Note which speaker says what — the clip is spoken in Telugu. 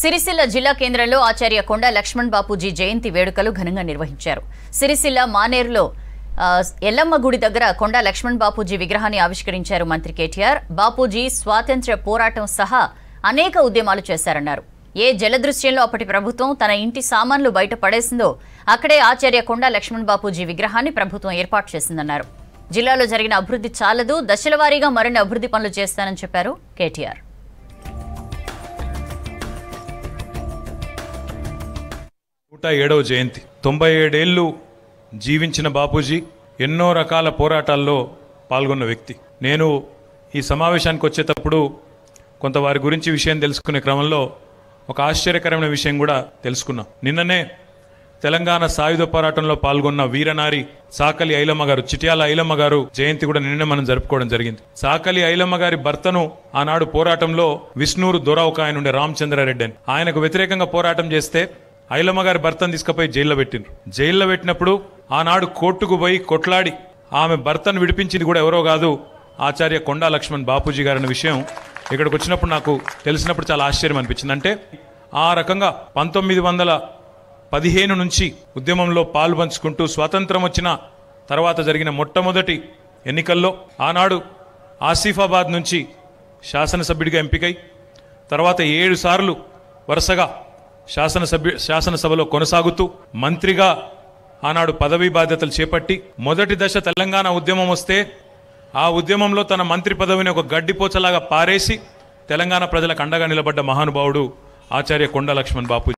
Speaker 1: సిరిసిల్ల జిల్లా కేంద్రంలో ఆచార్య కొండ లక్ష్మణ్ బాపూజీ జయంతి వేడుకలు ఘనంగా నిర్వహించారు సిరిసిల్ల మానేరులో ఎల్లమ్మ గుడి దగ్గర కొండ లక్ష్మణ్ బాపూజీ విగ్రహాన్ని ఆవిష్కరించారు మంత్రి కేటీఆర్ బాపూజీ స్వాతంత్ర్య పోరాటం సహా అనేక ఉద్యమాలు చేశారన్నారు ఏ జలదృశ్యంలో అప్పటి ప్రభుత్వం తన ఇంటి సామాన్లు బయట పడేసిందో అక్కడే ఆచార్య కొండ లక్ష్మణ్ బాపూజీ విగ్రహాన్ని ప్రభుత్వం ఏర్పాటు చేసిందన్నారు జిల్లాలో జరిగిన అభివృద్ధి చాలదు దశల మరిన్ని అభివృద్ధి పనులు చేస్తానని చెప్పారు కేటీఆర్
Speaker 2: నూట ఏడవ జయంతి తొంభై ఏడేళ్ళు జీవించిన బాపూజీ ఎన్నో రకాల పోరాటాల్లో పాల్గొన్న వ్యక్తి నేను ఈ సమావేశానికి వచ్చేటప్పుడు కొంత వారి గురించి విషయం తెలుసుకునే క్రమంలో ఒక ఆశ్చర్యకరమైన విషయం కూడా తెలుసుకున్నా నిన్ననే తెలంగాణ సాయుధ పోరాటంలో పాల్గొన్న వీరనారి సాకలి ఐలమ్మ గారు చిట్యాల ఐలమ్మ గారు జయంతి కూడా నిన్న మనం జరుపుకోవడం జరిగింది సాకలి ఐలమ్మ గారి భర్తను ఆనాడు పోరాటంలో విష్ణూరు దొర ఒక ఆయన ఉండే రామచంద్రారెడ్డి అని ఆయనకు వ్యతిరేకంగా పోరాటం చేస్తే ఐలమ్మ గారి భర్తను తీసుకుపోయి జైల్లో పెట్టిండ్రు జైల్లో పెట్టినప్పుడు ఆనాడు కోర్టుకు పోయి కొట్లాడి ఆమె భర్తను విడిపించింది కూడా ఎవరో కాదు ఆచార్య కొండా లక్ష్మణ్ బాపూజీ గారి విషయం ఇక్కడికి వచ్చినప్పుడు నాకు తెలిసినప్పుడు చాలా ఆశ్చర్యం అనిపించింది అంటే ఆ రకంగా పంతొమ్మిది వందల పదిహేను నుంచి ఉద్యమంలో పంచుకుంటూ స్వాతంత్రం వచ్చిన తర్వాత జరిగిన మొట్టమొదటి ఎన్నికల్లో ఆనాడు ఆసిఫాబాద్ నుంచి శాసనసభ్యుడిగా ఎంపికై తర్వాత ఏడు సార్లు వరుసగా శాసనసభ్యు శాసనసభలో కొనసాగుతూ మంత్రిగా ఆనాడు పదవీ బాధ్యతలు చేపట్టి మొదటి దశ తెలంగాణ ఉద్యమం వస్తే ఆ ఉద్యమంలో తన మంత్రి పదవిని ఒక గడ్డిపోచలాగా పారేసి తెలంగాణ ప్రజలకు అండగా నిలబడ్డ మహానుభావుడు ఆచార్య కొండలక్ష్మణ్ బాపు